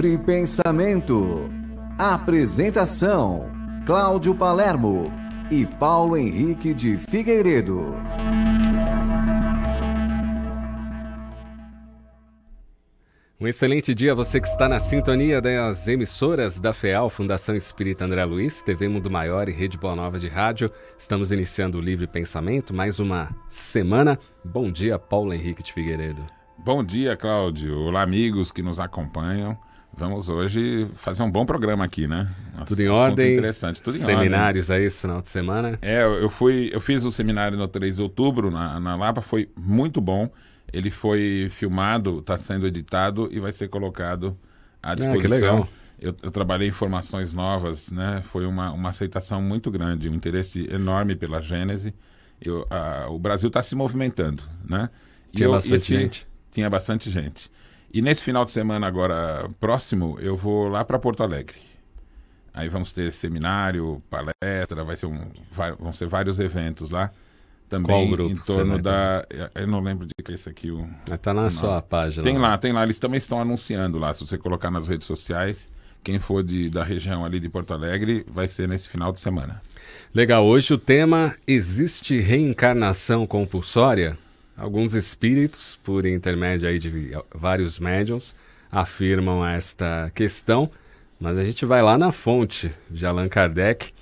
Livre Pensamento. Apresentação: Cláudio Palermo e Paulo Henrique de Figueiredo. Um excelente dia a você que está na sintonia das emissoras da FEAL, Fundação Espírita André Luiz, TV Mundo Maior e Rede Boa Nova de Rádio. Estamos iniciando o Livre Pensamento, mais uma semana. Bom dia, Paulo Henrique de Figueiredo. Bom dia, Cláudio. Olá, amigos que nos acompanham. Vamos hoje fazer um bom programa aqui, né? tudo em ordem. Interessante, tudo em Seminários ordem. aí esse final de semana. É, eu fui, eu fiz o um seminário no 3 de outubro na, na Lapa, foi muito bom. Ele foi filmado, está sendo editado e vai ser colocado à ah, disposição. Ah, eu, eu, trabalhei informações novas, né? Foi uma, uma aceitação muito grande, um interesse enorme pela Gênese. Eu, a, o Brasil está se movimentando, né? E tinha eu, bastante gente. Tinha bastante gente. E nesse final de semana agora próximo, eu vou lá para Porto Alegre. Aí vamos ter seminário, palestra, vai ser um, vai, vão ser vários eventos lá. Também em torno da. É, eu não lembro de que é isso aqui. O, tá na o sua página. Tem lá, tem lá. Eles também estão anunciando lá. Se você colocar nas redes sociais, quem for de, da região ali de Porto Alegre, vai ser nesse final de semana. Legal. Hoje o tema: existe reencarnação compulsória? Alguns espíritos, por intermédio aí de vários médiums, afirmam esta questão, mas a gente vai lá na fonte de Allan Kardec.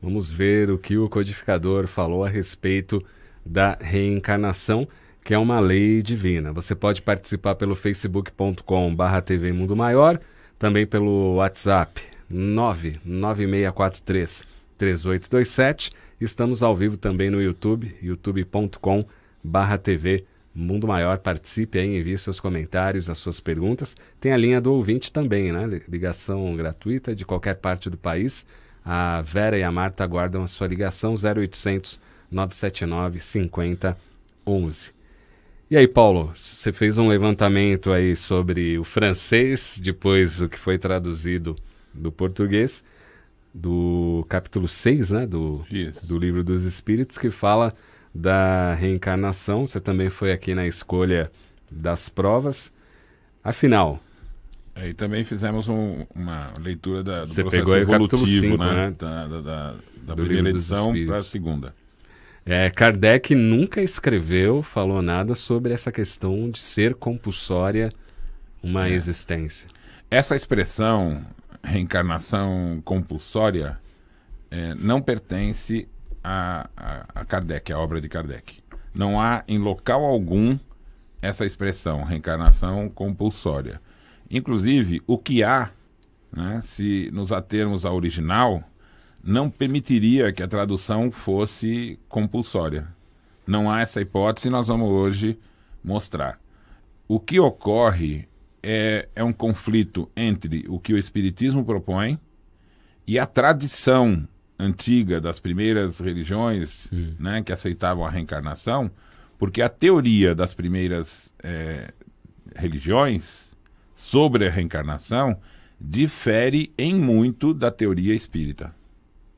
Vamos ver o que o codificador falou a respeito da reencarnação, que é uma lei divina. Você pode participar pelo facebook.com/barra TV Mundo Maior, também pelo WhatsApp 99643 3827. Estamos ao vivo também no YouTube, youtube.com.br barra TV Mundo Maior. Participe aí, envie seus comentários, as suas perguntas. Tem a linha do ouvinte também, né? Ligação gratuita de qualquer parte do país. A Vera e a Marta aguardam a sua ligação 0800 979 5011. E aí, Paulo, você fez um levantamento aí sobre o francês, depois o que foi traduzido do português, do capítulo 6, né, do, do Livro dos Espíritos, que fala da reencarnação, você também foi aqui na escolha das provas. Afinal. Aí também fizemos um, uma leitura da, do você processo pegou evolutivo, 5, né? né? Da, da, da, da primeira edição para a segunda. É, Kardec nunca escreveu, falou nada sobre essa questão de ser compulsória uma é. existência. Essa expressão reencarnação compulsória é, não pertence a, a, Kardec, a obra de Kardec. Não há em local algum essa expressão, reencarnação compulsória. Inclusive, o que há, né, se nos atermos à original, não permitiria que a tradução fosse compulsória. Não há essa hipótese e nós vamos hoje mostrar. O que ocorre é, é um conflito entre o que o Espiritismo propõe e a tradição antiga das primeiras religiões hum. né, que aceitavam a reencarnação, porque a teoria das primeiras é, religiões sobre a reencarnação difere em muito da teoria espírita.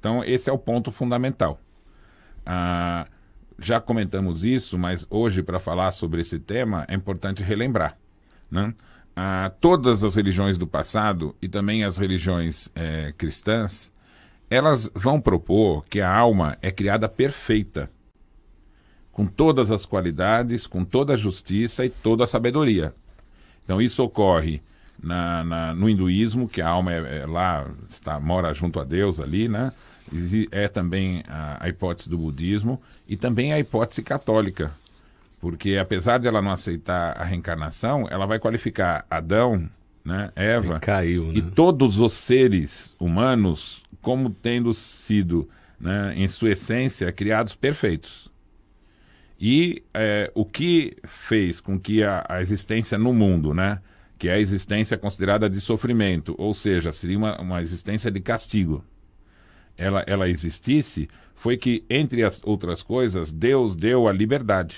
Então, esse é o ponto fundamental. Ah, já comentamos isso, mas hoje, para falar sobre esse tema, é importante relembrar. Né? Ah, todas as religiões do passado e também as religiões é, cristãs elas vão propor que a alma é criada perfeita, com todas as qualidades, com toda a justiça e toda a sabedoria. Então isso ocorre na, na, no hinduísmo, que a alma é, é lá, está, mora junto a Deus ali, né? É também a, a hipótese do budismo e também a hipótese católica, porque apesar de ela não aceitar a reencarnação, ela vai qualificar Adão, né, Eva, caiu, né? e todos os seres humanos como tendo sido, né, em sua essência, criados perfeitos. E é, o que fez com que a, a, existência no mundo, né, que é a existência considerada de sofrimento, ou seja, seria uma, uma existência de castigo, ela, ela existisse, foi que, entre as outras coisas, Deus deu a liberdade.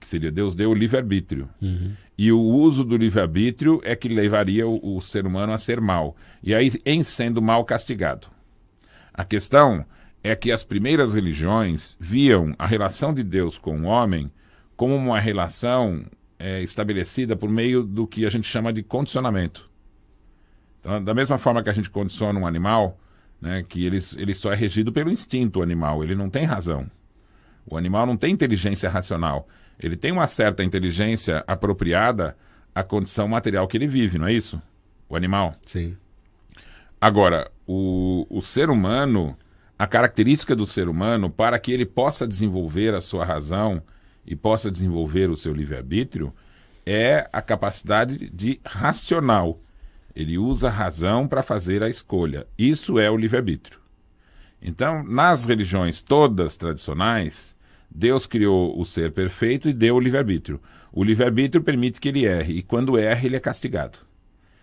Que seria Deus deu o livre-arbítrio. Uhum. E o uso do livre-arbítrio é que levaria o, o, ser humano a ser mal. E aí, em sendo mal castigado. A questão é que as primeiras religiões viam a relação de Deus com o homem como uma relação é, estabelecida por meio do que a gente chama de condicionamento. Então, da mesma forma que a gente condiciona um animal, né, que ele, ele só é regido pelo instinto animal, ele não tem razão. O animal não tem inteligência racional ele tem uma certa inteligência apropriada à condição material que ele vive, não é isso? O animal. Sim. Agora, o, o ser humano, a característica do ser humano, para que ele possa desenvolver a sua razão e possa desenvolver o seu livre-arbítrio, é a capacidade de racional. Ele usa a razão para fazer a escolha. Isso é o livre-arbítrio. Então, nas religiões todas tradicionais, Deus criou o ser perfeito e deu o livre-arbítrio. O livre-arbítrio permite que ele erre, e quando erra, ele é castigado.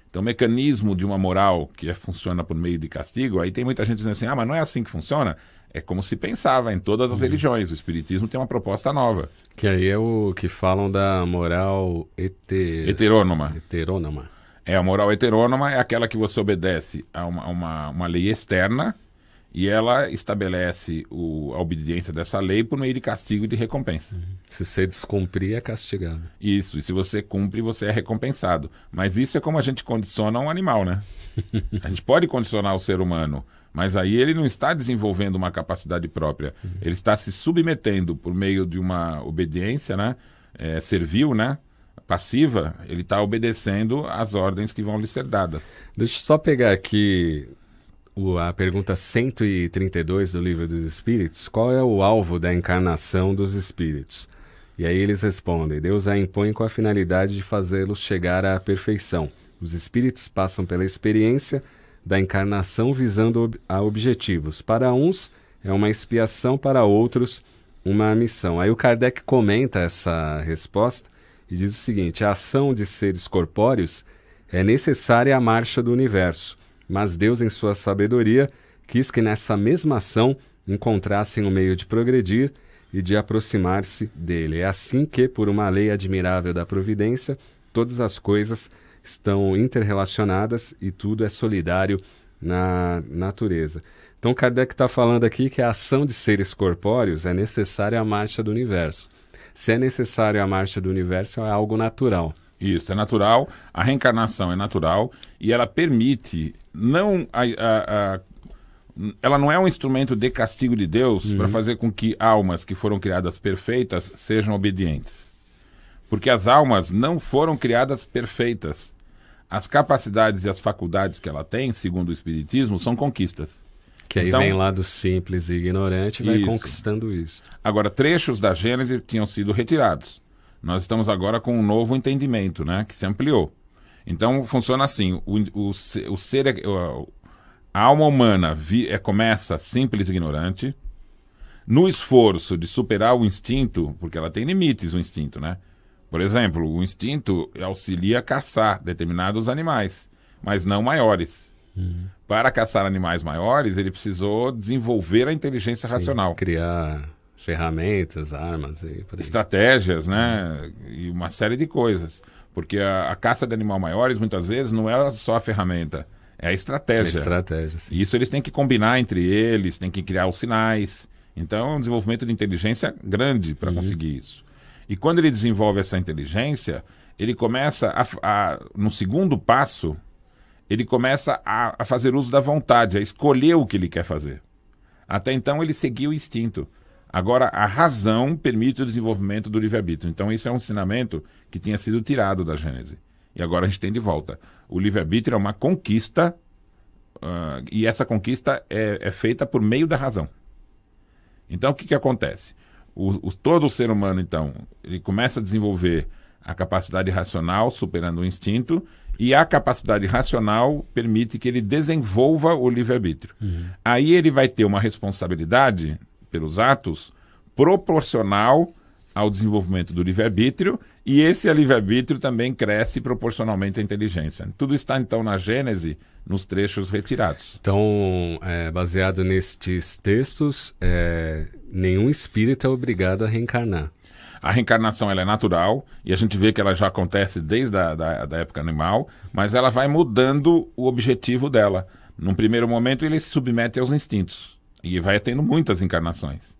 Então, o mecanismo de uma moral que é, funciona por meio de castigo, aí tem muita gente dizendo assim: ah, mas não é assim que funciona. É como se pensava em todas as uhum. religiões. O Espiritismo tem uma proposta nova. Que aí é o que falam da moral heter... heterônoma. Heterônoma. É, a moral heterônoma é aquela que você obedece a uma, uma, uma lei externa e ela estabelece o, a obediência dessa lei por meio de castigo e de recompensa. Uhum. Se você descumprir, é castigado. Isso, e se você cumpre, você é recompensado. Mas isso é como a gente condiciona um animal, né? a gente pode condicionar o ser humano, mas aí ele não está desenvolvendo uma capacidade própria. Uhum. Ele está se submetendo por meio de uma obediência, né? É, servil, né? passiva, ele está obedecendo às ordens que vão lhe ser dadas. Deixa eu só pegar aqui a pergunta 132 do Livro dos Espíritos: qual é o alvo da encarnação dos espíritos? E aí eles respondem: Deus a impõe com a finalidade de fazê-los chegar à perfeição. Os espíritos passam pela experiência da encarnação visando a objetivos. Para uns é uma expiação, para outros uma missão. Aí o Kardec comenta essa resposta e diz o seguinte: a ação de seres corpóreos é necessária à marcha do universo. Mas Deus, em sua sabedoria, quis que nessa mesma ação encontrassem o um meio de progredir e de aproximar-se dele. É assim que, por uma lei admirável da providência, todas as coisas estão interrelacionadas e tudo é solidário na natureza. Então, Kardec está falando aqui que a ação de seres corpóreos é necessária à marcha do universo. Se é necessária a marcha do universo, é algo natural. Isso, é natural, a reencarnação é natural e ela permite não a, a, a ela não é um instrumento de castigo de Deus uhum. para fazer com que almas que foram criadas perfeitas sejam obedientes. Porque as almas não foram criadas perfeitas. As capacidades e as faculdades que ela tem, segundo o Espiritismo, são conquistas. Que aí então, vem lá do simples e ignorante e vai conquistando isso. Agora, trechos da Gênese tinham sido retirados. Nós estamos agora com um novo entendimento, né? Que se ampliou. Então funciona assim: o, o, o ser, é, a alma humana vi, é, começa simples e ignorante, no esforço de superar o instinto, porque ela tem limites, o instinto, né? Por exemplo, o instinto auxilia a caçar determinados animais, mas não maiores. Uhum. Para caçar animais maiores, ele precisou desenvolver a inteligência Sim, racional. Criar ferramentas, armas e estratégias, né? E uma série de coisas. Porque a, a caça de animal maiores, muitas vezes, não é só a ferramenta. É a estratégia. É estratégia sim. E isso eles têm que combinar entre eles, têm que criar os sinais. Então é um desenvolvimento de inteligência grande para uhum. conseguir isso. E quando ele desenvolve essa inteligência, ele começa a, a no segundo passo, ele começa a, a fazer uso da vontade, a escolher o que ele quer fazer. Até então ele seguia o instinto. Agora, a razão permite o desenvolvimento do livre-arbítrio. Então, isso é um ensinamento que tinha sido tirado da Gênese. E agora a gente tem de volta. O livre-arbítrio é uma conquista, uh, e essa conquista é, é, feita por meio da razão. Então, o que, que acontece? O, o, todo o ser humano, então, ele começa a desenvolver a capacidade racional, superando o instinto, e a capacidade racional permite que ele desenvolva o livre-arbítrio. Uhum. Aí ele vai ter uma responsabilidade pelos atos proporcional ao desenvolvimento do livre-arbítrio e esse livre-arbítrio também cresce proporcionalmente à inteligência. Tudo está, então, na Gênese, nos trechos retirados. Então, é, baseado nestes textos, é, nenhum espírito é obrigado a reencarnar. A reencarnação ela é natural e a gente vê que ela já acontece desde a da, da época animal, mas ela vai mudando o objetivo dela. Num primeiro momento, ele se submete aos instintos. E vai tendo muitas encarnações.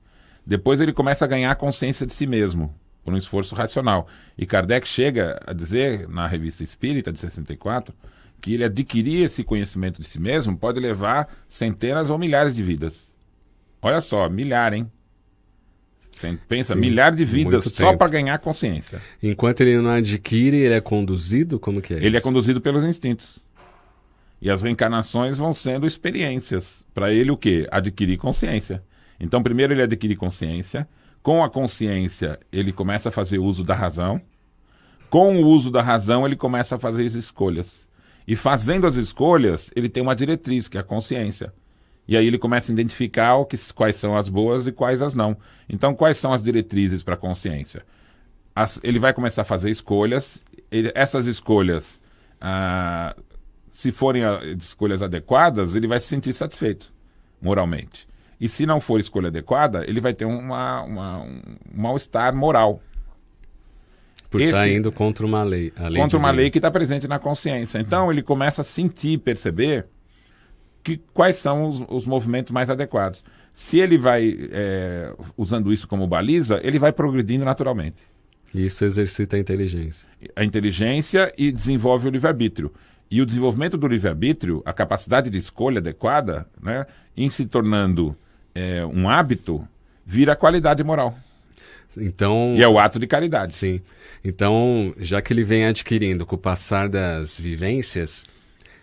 Depois ele começa a ganhar consciência de si mesmo, por um esforço racional. E Kardec chega a dizer, na revista Espírita de 64, que ele adquirir esse conhecimento de si mesmo pode levar centenas ou milhares de vidas. Olha só, milhar, hein? Você pensa, Sim, milhar de é vidas só para ganhar consciência. Enquanto ele não adquire, ele é conduzido? Como que é? Ele é isso? é conduzido pelos instintos. E as reencarnações vão sendo experiências. Para ele, o quê? Adquirir consciência. Então, primeiro ele adquire consciência. Com a consciência, ele começa a fazer uso da razão. Com o uso da razão, ele começa a fazer as escolhas. E fazendo as escolhas, ele tem uma diretriz, que é a consciência. E aí ele começa a identificar o que, quais são as boas e quais as não. Então, quais são as diretrizes para a consciência? As, ele vai começar a fazer escolhas. Ele, essas escolhas ah, se forem ah, escolhas adequadas, ele vai se sentir satisfeito moralmente. E se não for escolha adequada, ele vai ter uma, uma um mal-estar moral. Por tá Esse, estar indo contra uma lei. lei contra uma lei, lei que está presente na consciência. Então hum. ele começa a sentir, perceber que, quais são os, os movimentos mais adequados. Se ele vai é, usando isso como baliza, ele vai progredindo naturalmente. Isso exercita a inteligência. A inteligência e desenvolve o livre-arbítrio. E o desenvolvimento do livre-arbítrio, a capacidade de escolha adequada, né, em se tornando é, um hábito, vira qualidade moral. Então, e é o ato de caridade. Sim. Então, já que ele vem adquirindo com o passar das vivências,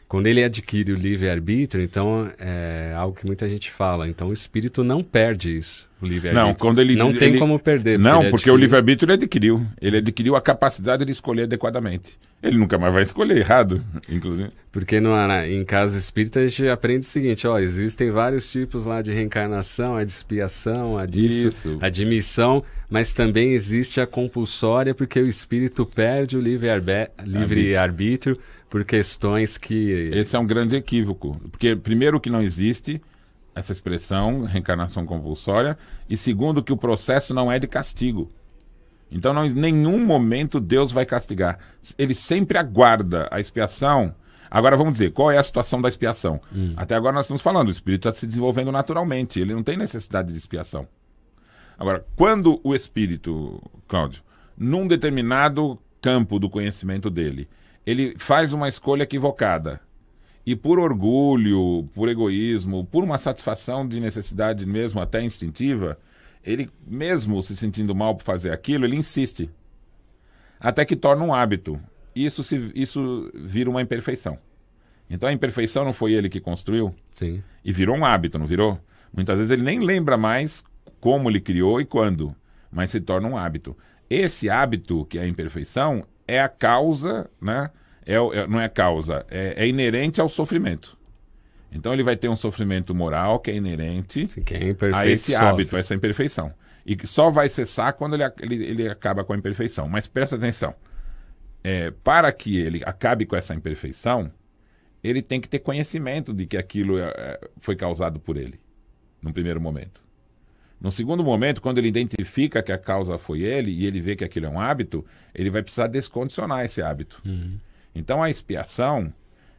quando ele adquire o livre-arbítrio, então é algo que muita gente fala. Então o espírito não perde isso, o livre-arbítrio. Não, quando ele não tem ele, como perder. Não, porque, porque o livre-arbítrio ele adquiriu. Ele adquiriu a capacidade de escolher adequadamente. Ele nunca mais vai escolher errado, inclusive. Porque no, em casa espírita a gente aprende o seguinte: ó, existem vários tipos lá de reencarnação, a de expiação, a disso, isso. a de missão, mas também existe a compulsória, porque o espírito perde o livre-arbítrio. livre arbítrio, livre arbítrio por questões que. Esse é um grande equívoco. Porque, primeiro, que não existe essa expressão, reencarnação compulsória, e segundo, que o processo não é de castigo. Então, não, em nenhum momento Deus vai castigar. Ele sempre aguarda a expiação. Agora vamos dizer, qual é a situação da expiação? Hum. Até agora nós estamos falando, o espírito está se desenvolvendo naturalmente, ele não tem necessidade de expiação. Agora, quando o espírito, Cláudio, num determinado campo do conhecimento dele. Ele faz uma escolha equivocada. E por orgulho, por egoísmo, por uma satisfação de necessidade mesmo até instintiva, ele mesmo se sentindo mal por fazer aquilo, ele insiste. Até que torna um hábito. Isso, se, isso vira uma imperfeição. Então a imperfeição não foi ele que construiu? Sim. E virou um hábito, não virou? Muitas vezes ele nem lembra mais como ele criou e quando, mas se torna um hábito. Esse hábito, que é a imperfeição, é a causa, né? É, é não é causa, é, é, inerente ao sofrimento. Então ele vai ter um sofrimento moral que é inerente que é a esse hábito, a essa imperfeição. E que só vai cessar quando ele, ele, ele acaba com a imperfeição. Mas presta atenção. É, para que ele acabe com essa imperfeição, ele tem que ter conhecimento de que aquilo é, é, foi causado por ele, num primeiro momento. No segundo momento, quando ele identifica que a causa foi ele e ele vê que aquilo é um hábito, ele vai precisar descondicionar esse hábito. Uhum. Então a expiação,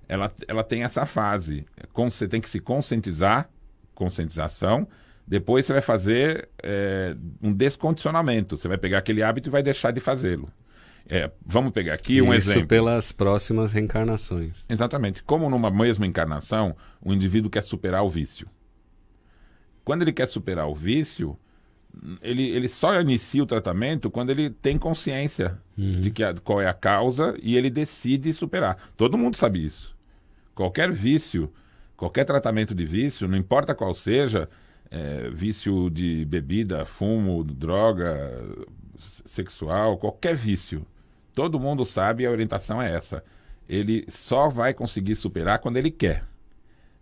ela, ela tem essa fase. Você tem que se conscientizar, conscientização, depois você vai fazer é, um descondicionamento. Você vai pegar aquele hábito e vai deixar de fazê-lo. É, vamos pegar aqui um Isso exemplo. Isso pelas próximas reencarnações. Exatamente. Como numa mesma encarnação, o indivíduo quer superar o vício. Quando ele quer superar o vício, ele, ele só inicia o tratamento quando ele tem consciência uhum. de que a, qual é a causa e ele decide superar. Todo mundo sabe isso. Qualquer vício, qualquer tratamento de vício, não importa qual seja, é, vício de bebida, fumo, droga, sexual, qualquer vício, todo mundo sabe e a orientação é essa. Ele só vai conseguir superar quando ele quer.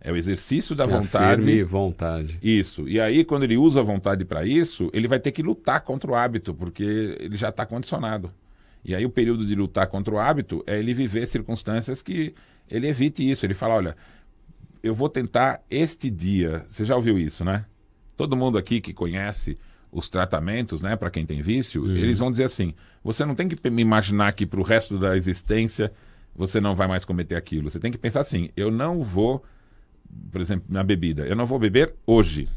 É o exercício da é vontade. Afirme vontade. Isso. E aí, quando ele usa a vontade para isso, ele vai ter que lutar contra o hábito, porque ele já está condicionado. E aí, o período de lutar contra o hábito é ele viver circunstâncias que ele evite isso. Ele fala: olha, eu vou tentar este dia. Você já ouviu isso, né? Todo mundo aqui que conhece os tratamentos, né, para quem tem vício, uhum. eles vão dizer assim: você não tem que me imaginar que para o resto da existência você não vai mais cometer aquilo. Você tem que pensar assim: eu não vou por exemplo, na bebida. Eu não vou beber hoje.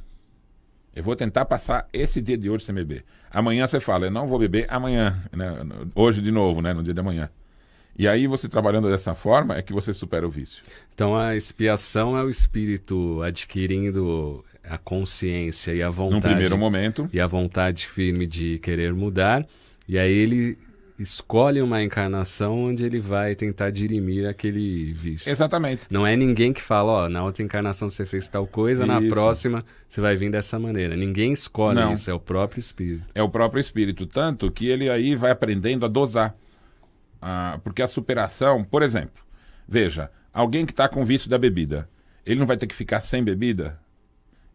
Eu vou tentar passar esse dia de hoje sem beber. Amanhã você fala, eu não vou beber amanhã, né? hoje de novo, né? no dia de amanhã. E aí você trabalhando dessa forma é que você supera o vício. Então a expiação é o espírito adquirindo a consciência e a vontade. Num primeiro momento. E a vontade firme de querer mudar. E aí ele escolhe uma encarnação onde ele vai tentar dirimir aquele vício. Exatamente. Não é ninguém que fala, ó, na outra encarnação você fez tal coisa, isso. na próxima você vai vir dessa maneira. Ninguém escolhe Não. isso, é o próprio espírito. É o próprio espírito, tanto que ele aí vai aprendendo a dosar. Ah, porque a superação, por exemplo, veja, alguém que está com vício da bebida, ele não vai ter que ficar sem bebida?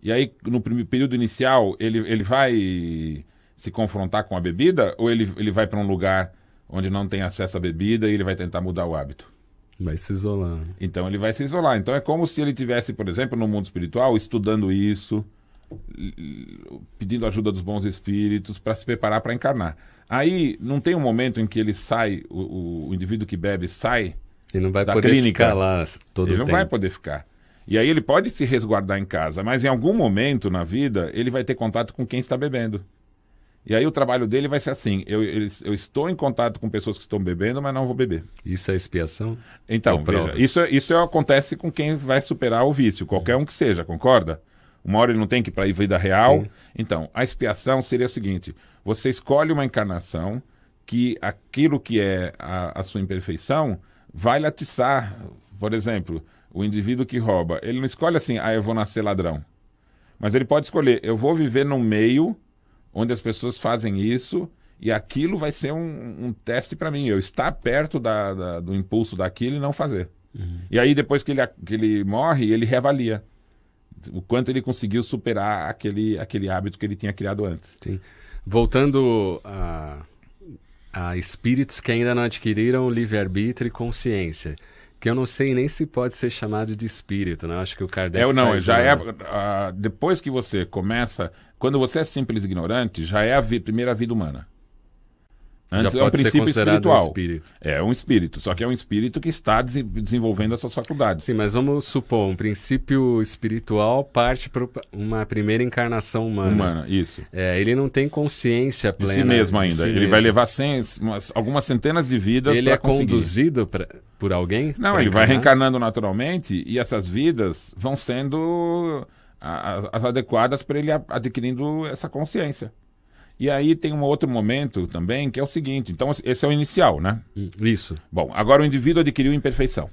E aí, no período inicial, ele, ele vai se confrontar com a bebida ou ele, ele vai para um lugar onde não tem acesso à bebida e ele vai tentar mudar o hábito? Vai se isolar. Né? Então ele vai se isolar. Então é como se ele tivesse, por exemplo, no mundo espiritual, estudando isso, pedindo ajuda dos bons espíritos para se preparar para encarnar. Aí não tem um momento em que ele sai, o, o indivíduo que bebe sai ele não vai da poder clínica. ficar lá todo ele o tempo. Ele não vai poder ficar. E aí ele pode se resguardar em casa, mas em algum momento na vida ele vai ter contato com quem está bebendo. E aí o trabalho dele vai ser assim: eu, eu estou em contato com pessoas que estão bebendo, mas não vou beber. Isso é expiação? Então, é veja, isso, é, isso é, acontece com quem vai superar o vício, qualquer um que seja, concorda? Uma hora ele não tem que ir para a vida real. Sim. Então, a expiação seria o seguinte: você escolhe uma encarnação que aquilo que é a, a sua imperfeição vai latiçar. Por exemplo, o indivíduo que rouba, ele não escolhe assim, ah, eu vou nascer ladrão. Mas ele pode escolher, eu vou viver num meio onde as pessoas fazem isso e aquilo vai ser um, um teste para mim. Eu estar perto da, da, do impulso daquilo e não fazer. Uhum. E aí, depois que ele, que ele morre, ele reavalia o quanto ele conseguiu superar aquele, aquele hábito que ele tinha criado antes. Sim. Voltando a, a espíritos que ainda não adquiriram livre-arbítrio e consciência que eu não sei nem se pode ser chamado de espírito, né? Eu acho que o Kardec. É, não, já é. Ah, depois que você começa. Quando você é simples ignorante, já é a vi, primeira vida humana. Antes já é um princípio espiritual. Um espírito. É um espírito, só que é um espírito que está des desenvolvendo as suas faculdades. Sim, mas vamos supor, um princípio espiritual parte para uma primeira encarnação humana. Humana, isso. É, ele não tem consciência plena. De si mesmo ainda. Si ele mesmo. vai levar cem, algumas centenas de vidas Ele é conseguir. conduzido para por alguém? Não, ele vai reencarnando naturalmente e essas vidas vão sendo as, as adequadas para ele adquirindo essa consciência. E aí tem um outro momento também que é o seguinte: então, esse é o inicial, né? Hum, isso. Bom, agora o indivíduo adquiriu imperfeição.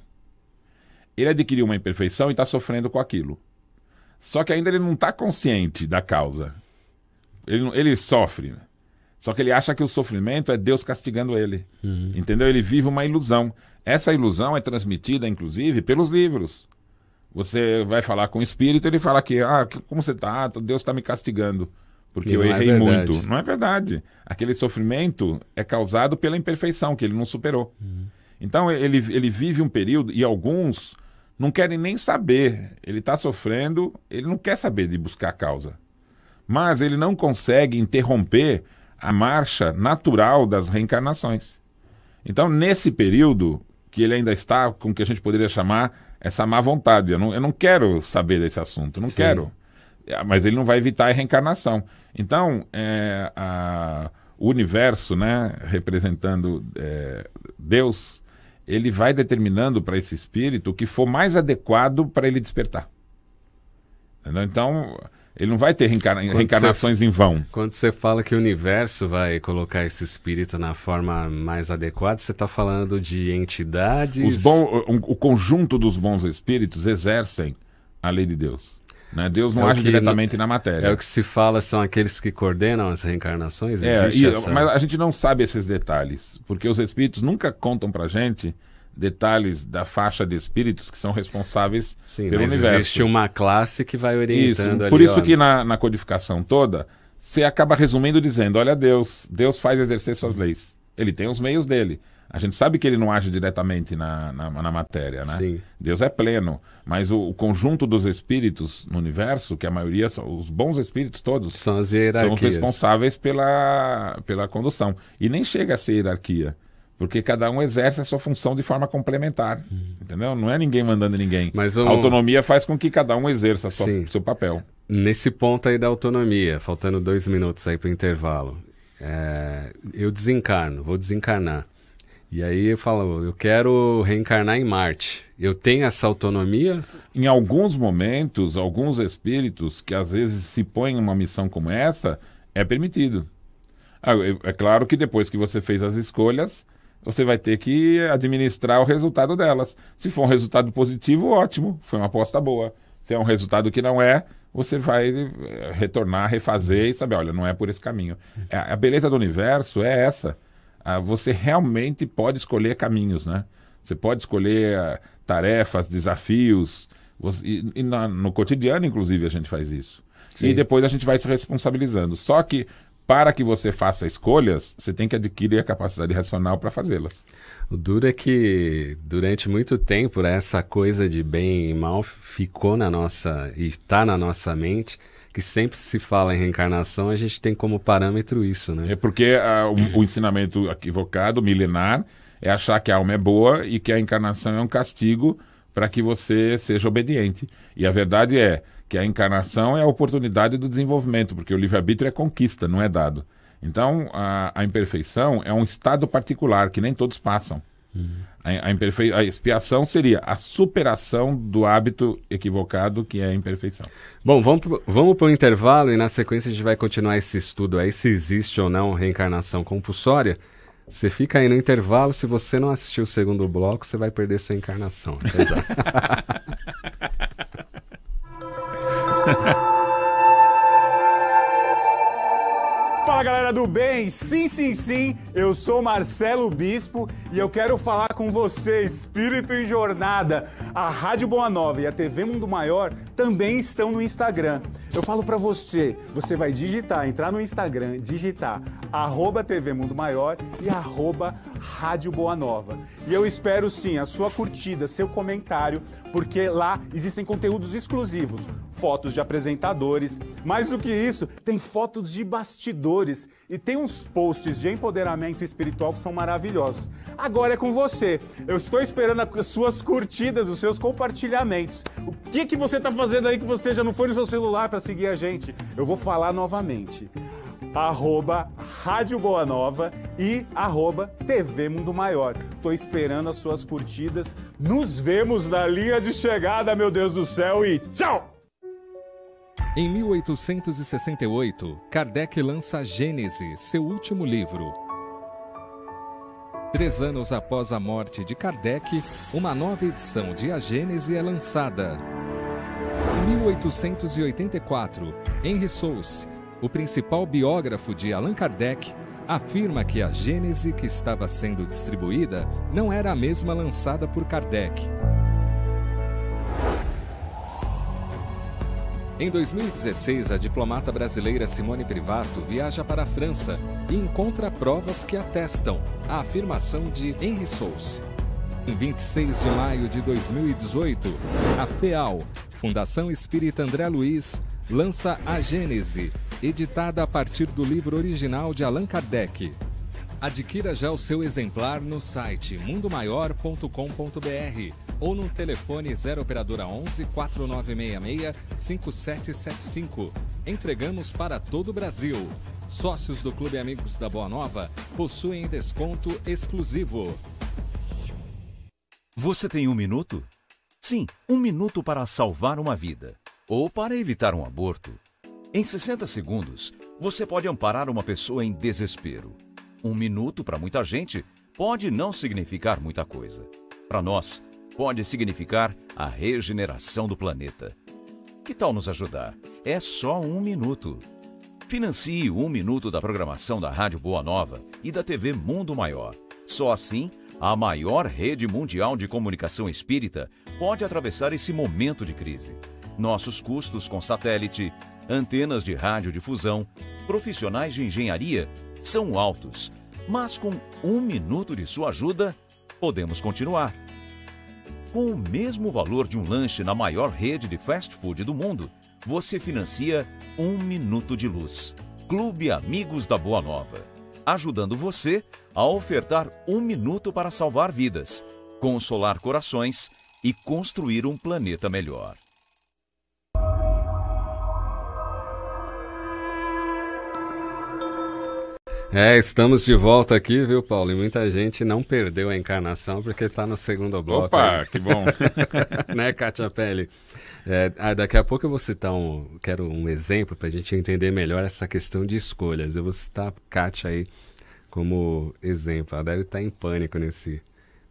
Ele adquiriu uma imperfeição e está sofrendo com aquilo. Só que ainda ele não está consciente da causa. Ele, ele sofre. Né? Só que ele acha que o sofrimento é Deus castigando ele. Uhum. Entendeu? Ele vive uma ilusão. Essa ilusão é transmitida, inclusive, pelos livros. Você vai falar com o espírito, ele fala que, ah, como você está? Deus está me castigando, porque eu é errei é muito. Não é verdade. Aquele sofrimento é causado pela imperfeição que ele não superou. Uhum. Então, ele, ele vive um período, e alguns não querem nem saber. Ele está sofrendo, ele não quer saber de buscar a causa. Mas ele não consegue interromper a marcha natural das reencarnações. Então, nesse período, que ele ainda está com o que a gente poderia chamar essa má vontade. Eu não, eu não quero saber desse assunto, não Sim. quero. Ah, mas ele não vai evitar a reencarnação. Então, é, a, o universo, né, representando é, Deus, ele vai determinando para esse espírito o que for mais adequado para ele despertar. Entendeu? Então, ele não vai ter reencarna reencarnações em vão. Quando você fala que o universo vai colocar esse espírito na forma mais adequada, você está falando de entidades. Bons, o, o conjunto dos bons espíritos exercem a lei de Deus. Né? Deus não é age diretamente na matéria. É o que se fala, são aqueles que coordenam as reencarnações? É, e, essa... mas a gente não sabe esses detalhes, porque os espíritos nunca contam a gente detalhes da faixa de espíritos que são responsáveis Sim, pelo mas universo. Existe uma classe que vai orientando isso. Por isso ó. que na, na, codificação toda, você acaba resumindo dizendo: olha, Deus, Deus faz exercer suas leis. Ele tem os meios dele. A gente sabe que ele não age diretamente na, na, na matéria, né? Sim. Deus é pleno. Mas o, o, conjunto dos espíritos no universo, que a maioria são os bons espíritos todos, são, as hierarquias. são responsáveis pela, pela condução. E nem chega a ser hierarquia. Porque cada um exerce a sua função de forma complementar. Uhum. Entendeu? Não é ninguém mandando ninguém. Mas A autonomia faz com que cada um exerça o seu papel. Nesse ponto aí da autonomia, faltando dois minutos aí para o intervalo, é... eu desencarno, vou desencarnar. E aí eu falo, eu quero reencarnar em Marte. Eu tenho essa autonomia? Em alguns momentos, alguns espíritos que às vezes se põem em uma missão como essa, é permitido. Ah, é claro que depois que você fez as escolhas, você vai ter que administrar o resultado delas. Se for um resultado positivo, ótimo, foi uma aposta boa. Se é um resultado que não é, você vai eh, retornar, refazer e saber, olha, não é por esse caminho. É, a beleza do universo é essa. Ah, você realmente pode escolher caminhos, né? Você pode escolher ah, tarefas, desafios. E no cotidiano, inclusive, a gente faz isso. Sim. E depois a gente vai se responsabilizando. Só que para que você faça escolhas, você tem que adquirir a capacidade racional para fazê-las. O duro é que durante muito tempo né, essa coisa de bem e mal ficou na nossa e está na nossa mente que sempre se fala em reencarnação, a gente tem como parâmetro isso, né? É porque a, ah, o, o, ensinamento equivocado, milenar, é achar que a alma é boa e que a encarnação é um castigo para que você seja obediente. E a verdade é, que a encarnação é a oportunidade do desenvolvimento, porque o livre-arbítrio é conquista, não é dado. Então, a, a, imperfeição é um estado particular que nem todos passam. Uhum. A, a, a, expiação seria a superação do hábito equivocado que é a imperfeição. Bom, vamos vamos para o intervalo e na sequência a gente vai continuar esse estudo aí, se existe ou não reencarnação compulsória. Você fica aí no intervalo, se você não assistiu o segundo bloco, você vai perder sua encarnação. Até já. Fala galera do bem, sim, sim, sim, eu sou Marcelo Bispo e eu quero falar com você, Espírito em Jornada. A Rádio Boa Nova e a TV Mundo Maior também estão no Instagram. Eu falo para você, você vai digitar, entrar no Instagram, digitar arroba TV Mundo Maior e arroba Rádio Boa Nova. E eu espero sim a sua curtida, seu comentário, porque lá existem conteúdos exclusivos fotos de apresentadores. Mais do que isso, tem fotos de bastidores e tem uns posts de empoderamento espiritual que são maravilhosos. Agora é com você. Eu estou esperando as suas curtidas, os seus compartilhamentos. O que é que você está fazendo aí que você já não foi no seu celular para seguir a gente? Eu vou falar novamente arroba Rádio Boa Nova e arroba TV Mundo Maior. Tô esperando as suas curtidas. Nos vemos na linha de chegada, meu Deus do céu, e tchau! Em 1868, Kardec lança Gênese, seu último livro. Três anos após a morte de Kardec, uma nova edição de A Gênese é lançada. Em 1884, Henry Souce, o principal biógrafo de Allan Kardec, afirma que a Gênese que estava sendo distribuída não era a mesma lançada por Kardec. Em 2016, a diplomata brasileira Simone Privato viaja para a França e encontra provas que atestam a afirmação de Henry Souls. Em 26 de maio de 2018, a FEAL, Fundação Espírita André Luiz, lança A Gênese, editada a partir do livro original de Allan Kardec. Adquira já o seu exemplar no site mundomaior.com.br ou no telefone 0 operadora 11 4966 5775. Entregamos para todo o Brasil. Sócios do Clube Amigos da Boa Nova possuem desconto exclusivo. Você tem um minuto? Sim, um minuto para salvar uma vida ou para evitar um aborto. Em 60 segundos, você pode amparar uma pessoa em desespero. Um minuto para muita gente pode não significar muita coisa. Para nós, pode significar a regeneração do planeta. Que tal nos ajudar? É só um minuto. Financie um minuto da programação da Rádio Boa Nova e da TV Mundo Maior. Só assim, a maior rede mundial de comunicação espírita pode atravessar esse momento de crise. Nossos custos com satélite, antenas de radiodifusão, profissionais de engenharia são altos, mas com um minuto de sua ajuda, podemos continuar. Com o mesmo valor de um lanche na maior rede de fast food do mundo, você financia um minuto de luz. Clube Amigos da Boa Nova, ajudando você a ofertar um minuto para salvar vidas, consolar corações e construir um planeta melhor. É, estamos de volta aqui, viu, Paulo? E muita gente não perdeu a encarnação porque está no segundo bloco. Opa, aí. que bom! né, Kátia Pelli? É, ah, daqui a pouco eu vou citar um, quero um exemplo para a gente entender melhor essa questão de escolhas. Eu vou citar a Kátia aí como exemplo. Ela deve estar tá em pânico nesse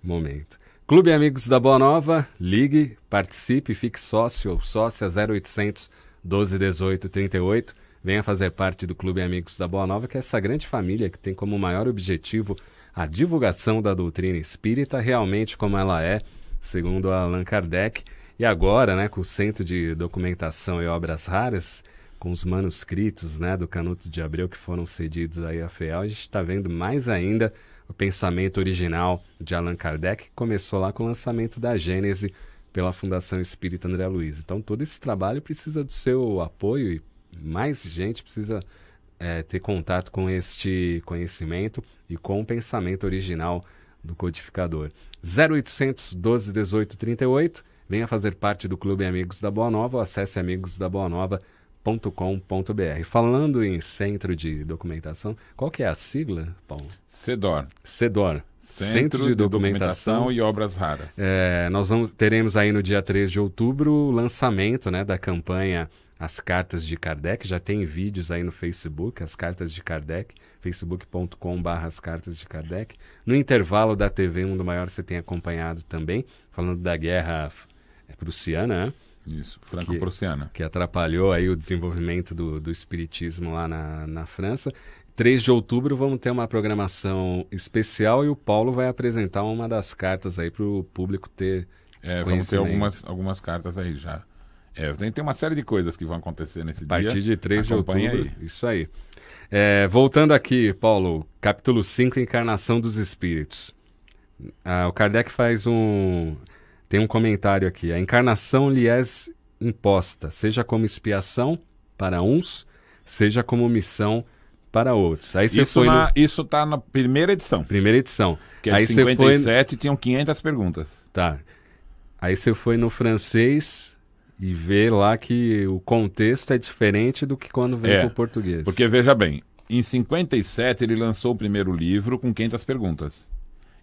momento. Clube Amigos da Boa Nova, ligue, participe, fique sócio ou sócia 0800 1218 38 Venha fazer parte do Clube Amigos da Boa Nova, que é essa grande família que tem como maior objetivo a divulgação da doutrina espírita, realmente como ela é, segundo Allan Kardec. E agora, né, com o Centro de Documentação e Obras Raras, com os manuscritos né, do Canuto de Abreu que foram cedidos aí à FEAL, a gente está vendo mais ainda o pensamento original de Allan Kardec, que começou lá com o lançamento da Gênese pela Fundação Espírita André Luiz. Então, todo esse trabalho precisa do seu apoio e mais gente precisa é, ter contato com este conhecimento e com o pensamento original do codificador. 0800 12 18 38. Venha fazer parte do Clube Amigos da Boa Nova ou acesse amigosdaboanova.com.br. Falando em Centro de Documentação, qual que é a sigla, Paulo? CEDOR. CEDOR. Centro, Centro de, de documentação, documentação, e Obras Raras. É, nós vamos, teremos aí no dia 3 de outubro o lançamento né, da campanha as cartas de Kardec. Já tem vídeos aí no Facebook, as cartas de Kardec, facebook.com.br as cartas de Kardec. No intervalo da TV Mundo Maior você tem acompanhado também, falando da guerra é, prussiana, né? Isso, franco-prussiana. Que, que, atrapalhou aí o desenvolvimento do, do espiritismo lá na, na França. 3 de outubro vamos ter uma programação especial e o Paulo vai apresentar uma das cartas aí para o público ter. É, vamos ter algumas, algumas cartas aí já é, tem uma série de coisas que vão acontecer nesse dia. A partir dia, de 3 de outubro. Aí. Isso aí. É, voltando aqui, Paulo, capítulo 5, Encarnação dos Espíritos. Ah, o Kardec faz um. Tem um comentário aqui. A encarnação lhe é imposta, seja como expiação para uns, seja como missão para outros. Aí você isso foi na, no... isso tá na primeira edição. Primeira edição. Que é Aí em 57 foi... tinham 500 perguntas. Tá. Aí você foi no francês, e ver lá que o contexto é diferente do que quando vem é, para o português. Porque veja bem, em 57 ele lançou o primeiro livro com 500 perguntas.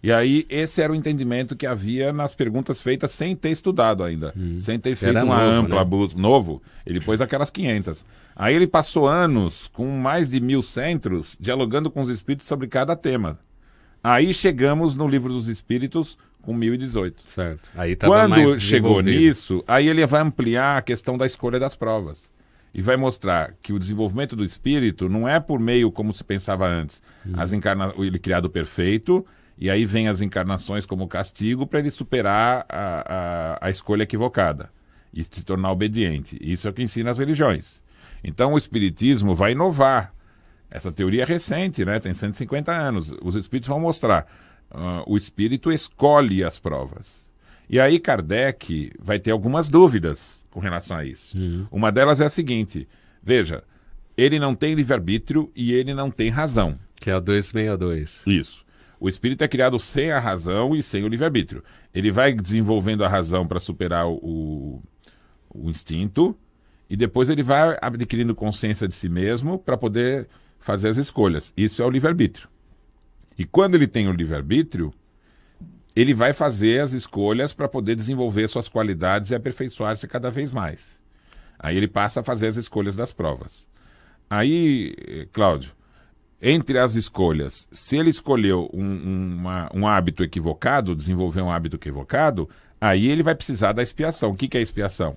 E aí esse era o entendimento que havia nas perguntas feitas sem ter estudado ainda, hum, sem ter feito uma novo, ampla né? busca novo. Ele pôs aquelas 500. Aí ele passou anos com mais de mil centros dialogando com os espíritos sobre cada tema. Aí chegamos no Livro dos Espíritos com 1018. Certo. Aí tava Quando mais chegou nisso, aí ele vai ampliar a questão da escolha das provas. E vai mostrar que o desenvolvimento do espírito não é por meio como se pensava antes. Hum. As encarna... Ele criado perfeito, e aí vem as encarnações como castigo para ele superar a, a, a escolha equivocada e se tornar obediente. Isso é o que ensina as religiões. Então o Espiritismo vai inovar essa teoria é recente, né? Tem 150 anos. Os espíritos vão mostrar. Uh, o espírito escolhe as provas. E aí Kardec vai ter algumas dúvidas com relação a isso. Uhum. Uma delas é a seguinte: veja, ele não tem livre-arbítrio e ele não tem razão. Que é a 262. Isso. O espírito é criado sem a razão e sem o livre-arbítrio. Ele vai desenvolvendo a razão para superar o, o instinto e depois ele vai adquirindo consciência de si mesmo para poder fazer as escolhas. Isso é o livre-arbítrio. E quando ele tem o livre-arbítrio, ele vai fazer as escolhas para poder desenvolver suas qualidades e aperfeiçoar-se cada vez mais. Aí ele passa a fazer as escolhas das provas. Aí, Cláudio, entre as escolhas, se ele escolheu um, uma, um hábito equivocado, desenvolveu um hábito equivocado, aí ele vai precisar da expiação. O que, que é expiação?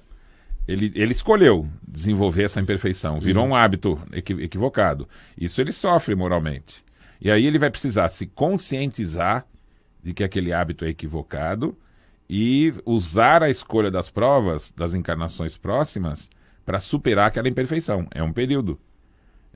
Ele, ele escolheu desenvolver essa imperfeição, virou uhum. um hábito equivocado. Isso ele sofre moralmente. E aí ele vai precisar se conscientizar de que aquele hábito é equivocado e usar a escolha das provas, das encarnações próximas, para superar aquela imperfeição. É um período.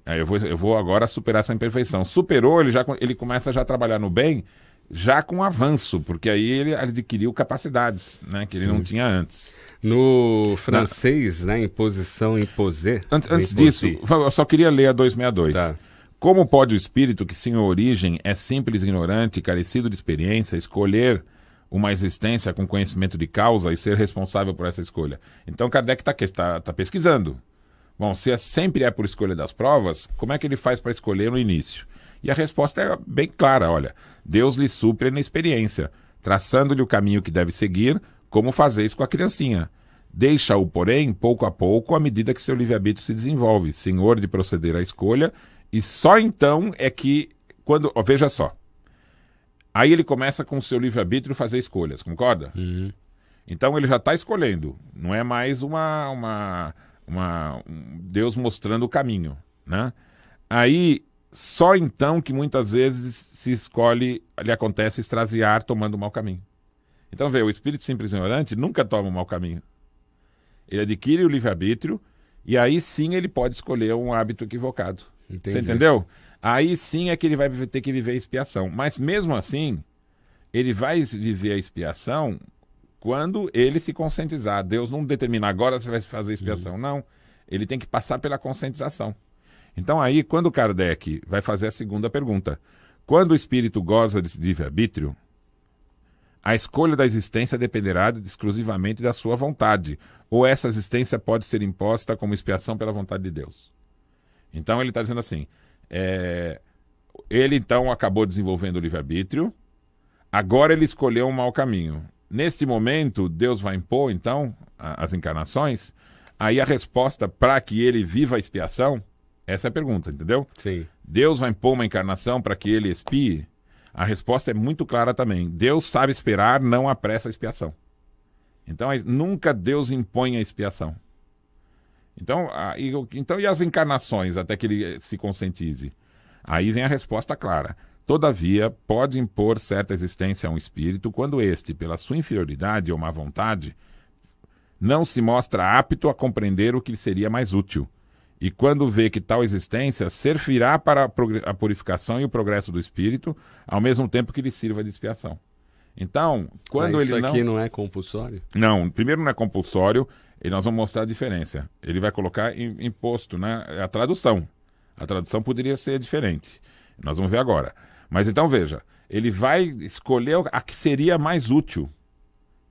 Eu vou, eu vou agora superar essa imperfeição. Superou, ele já ele começa já a trabalhar no bem já com avanço, porque aí ele adquiriu capacidades né, que ele Sim. não tinha antes. No francês, Na... né, imposição, imposer. antes disso, eu só queria ler a 262. Tá. Como pode o espírito que, sem origem, é simples, ignorante, carecido de experiência, escolher uma existência com conhecimento de causa e ser responsável por essa escolha? Então, Kardec está tá, tá pesquisando. Bom, se é, sempre é por escolha das provas, como é que ele faz para escolher no início? E a resposta é bem clara: olha, Deus lhe supre na experiência traçando-lhe o caminho que deve seguir, como fazeis com a criancinha. Deixa-o, porém, pouco a pouco, à medida que seu livre-arbítrio se desenvolve, senhor de proceder à escolha, e só então é que, quando. veja só. Aí ele começa com o seu livre-arbítrio fazer escolhas, concorda? Uhum. Então ele já está escolhendo. Não é mais uma, uma, uma um Deus mostrando o caminho, né? Aí só então que muitas vezes se escolhe, lhe acontece extraviar tomando o mau caminho. Então vê, o espírito simples e ignorante nunca toma o mau caminho. Ele adquire o livre-arbítrio e aí sim ele pode escolher um hábito equivocado. Entendi. Você entendeu? Aí sim é que ele vai ter que viver a expiação. Mas mesmo assim, ele vai viver a expiação quando ele se conscientizar. Deus não determina agora se vai fazer expiação. Uhum. Não. Ele tem que passar pela conscientização. Então aí, quando Kardec vai fazer a segunda pergunta, quando o espírito goza de livre-arbítrio, a escolha da existência dependerá exclusivamente da sua vontade, ou essa existência pode ser imposta como expiação pela vontade de Deus. Então ele está dizendo assim, é... ele então acabou desenvolvendo o livre-arbítrio, agora ele escolheu um mau caminho. Neste momento, Deus vai impor, então, as encarnações, aí a resposta para que ele viva a expiação essa é a pergunta, entendeu? Sim. Deus vai impor uma encarnação para que ele expie? A resposta é muito clara também. Deus sabe esperar, não apressa a expiação. Então, é, nunca Deus impõe a expiação. Então, a, e, então, e as encarnações até que ele eh, se conscientize? Aí vem a resposta clara. Todavia, pode impor certa existência a um espírito quando este, pela sua inferioridade ou má vontade, não se mostra apto a compreender o que lhe seria mais útil e quando vê que tal existência servirá para a purificação e o progresso do espírito, ao mesmo tempo que lhe sirva de expiação. Então, quando ah, ele não. Isso aqui não é compulsório? Não, primeiro não é compulsório, e nós vamos mostrar a diferença. Ele vai colocar imposto, né? A tradução. A tradução poderia ser diferente. Nós vamos ver agora. Mas então veja, ele vai escolher a que seria mais útil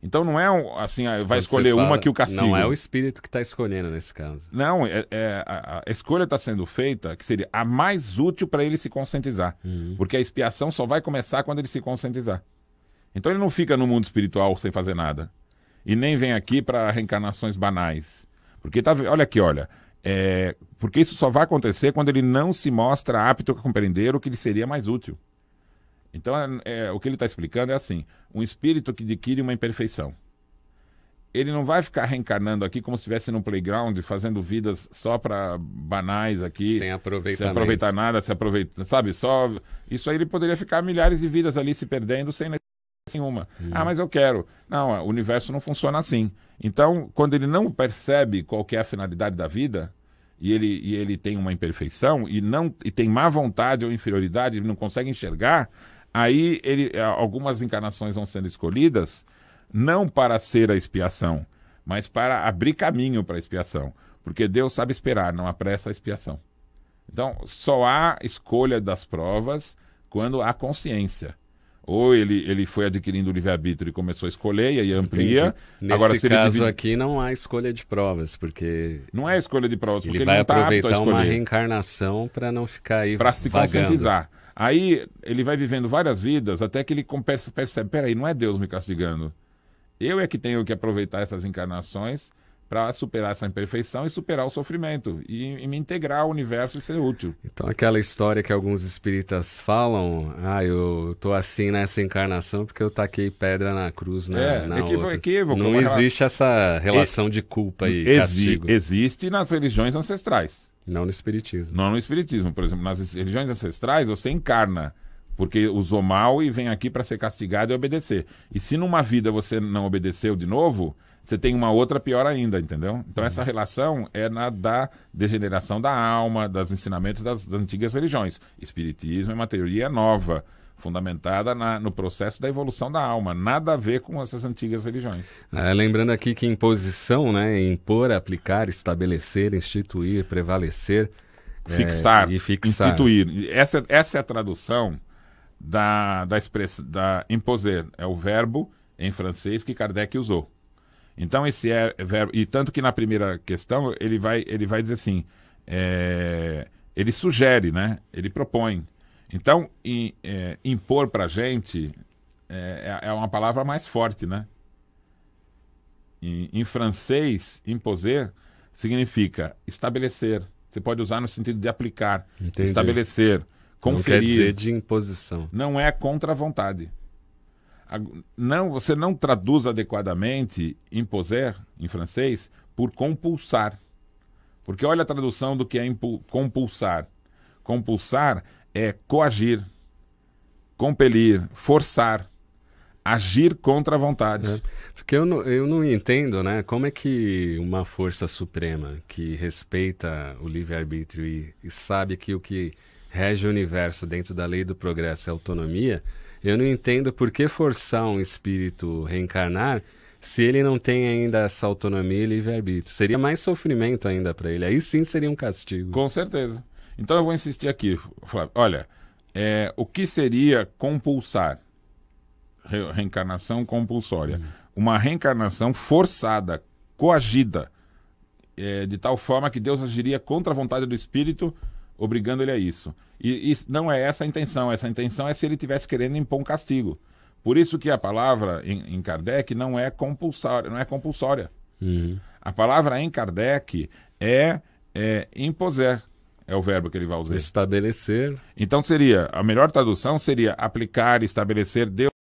então não é assim, ah, vai Quando escolher uma que o castigo. Não é o espírito que está escolhendo nesse caso. Não, é, é a, a, escolha está sendo feita que seria a mais útil para ele se conscientizar. Uhum. Porque a expiação só vai começar quando ele se conscientizar. Então ele não fica no mundo espiritual sem fazer nada. E nem vem aqui para reencarnações banais. Porque tá, olha aqui, olha. É, porque isso só vai acontecer quando ele não se mostra apto a compreender o que lhe seria mais útil. Então, é, é, o que ele está explicando é assim: um espírito que adquire uma imperfeição. Ele não vai ficar reencarnando aqui como se estivesse num playground, fazendo vidas só para banais aqui. Sem aproveitar. Sem aproveitar nada, se aproveitar. Sabe? Só. Isso aí ele poderia ficar milhares de vidas ali se perdendo sem nenhuma. Hum. Ah, mas eu quero. Não, o universo não funciona assim. Então, quando ele não percebe qual é a finalidade da vida, e ele, e ele tem uma imperfeição, e não e tem má vontade ou inferioridade, ele não consegue enxergar, Aí ele, algumas encarnações vão sendo escolhidas não para ser a expiação, mas para abrir caminho para a expiação. Porque Deus sabe esperar, não apressa a expiação. Então, só há escolha das provas quando há consciência. Ou ele, ele foi adquirindo o livre-arbítrio e começou a escolher e aí amplia. Agora, Nesse caso divide... aqui não há escolha de provas, porque... Não é escolha de provas, ele porque vai ele vai tá aproveitar uma reencarnação para não ficar aí Para se vagando. conscientizar. Aí ele vai vivendo várias vidas até que ele percebe: peraí, não é Deus me castigando. Eu é que tenho que aproveitar essas encarnações para superar essa imperfeição e superar o sofrimento e, e, me integrar ao universo e ser útil. Então aquela história que alguns espíritas falam, ah, eu tô assim nessa encarnação porque eu taquei pedra na cruz na, é, outra. Equívoco, Não existe essa relação de culpa e existe, castigo. Existe nas religiões ancestrais. Não no espiritismo. Não no espiritismo. Por exemplo, nas religiões ancestrais, você encarna porque usou mal e vem aqui para ser castigado e obedecer. E se numa vida você não obedeceu de novo, você tem uma outra pior ainda, entendeu? Então uhum. essa relação é na da degeneração da alma, dos ensinamentos das, das antigas religiões. Espiritismo é uma teoria nova fundamentada na, no processo da evolução da alma, nada a ver com essas antigas religiões. É, lembrando aqui que imposição, né, é impor, aplicar, estabelecer, instituir, prevalecer, é, fixar, é, e fixar. instituir. Essa, essa é a tradução da da expressão da imposer, é o verbo em francês que Kardec usou. Então esse é verbo e tanto que na primeira questão ele vai ele vai dizer assim, é, ele sugere, né? Ele propõe então, é, impor para a gente é, é, é, uma palavra mais forte, né? Em, em francês, imposer significa estabelecer. Você pode usar no sentido de aplicar, Entendi. estabelecer, conferir. Não quer dizer de imposição. Não é contra a vontade. Não, você não traduz adequadamente imposer em francês por compulsar. Porque olha a tradução do que é compulsar. Compulsar é coagir, compelir, forçar, agir contra a vontade. É, porque eu não, eu não entendo, né? Como é que uma força suprema que respeita o livre-arbítrio e, e sabe que o que rege o universo dentro da lei do progresso é autonomia, eu não entendo por que forçar um espírito reencarnar se ele não tem ainda essa autonomia e livre-arbítrio. Seria mais sofrimento ainda para ele. Aí sim seria um castigo. Com certeza. Então eu vou insistir aqui, Flávio. Olha, é, o que seria compulsar? Re reencarnação compulsória. Hum. Uma reencarnação forçada, coagida, é, de tal forma que Deus agiria contra a vontade do espírito, obrigando ele a isso. E, e não é essa a intenção. Essa intenção é se ele estivesse querendo impor um castigo. Por isso que a palavra em, em Kardec não é compulsória. Não é compulsória. Uhum. A palavra em Kardec é, é imposer é o verbo que ele vai usar. Estabelecer. Então seria, a melhor tradução seria aplicar, estabelecer, Deus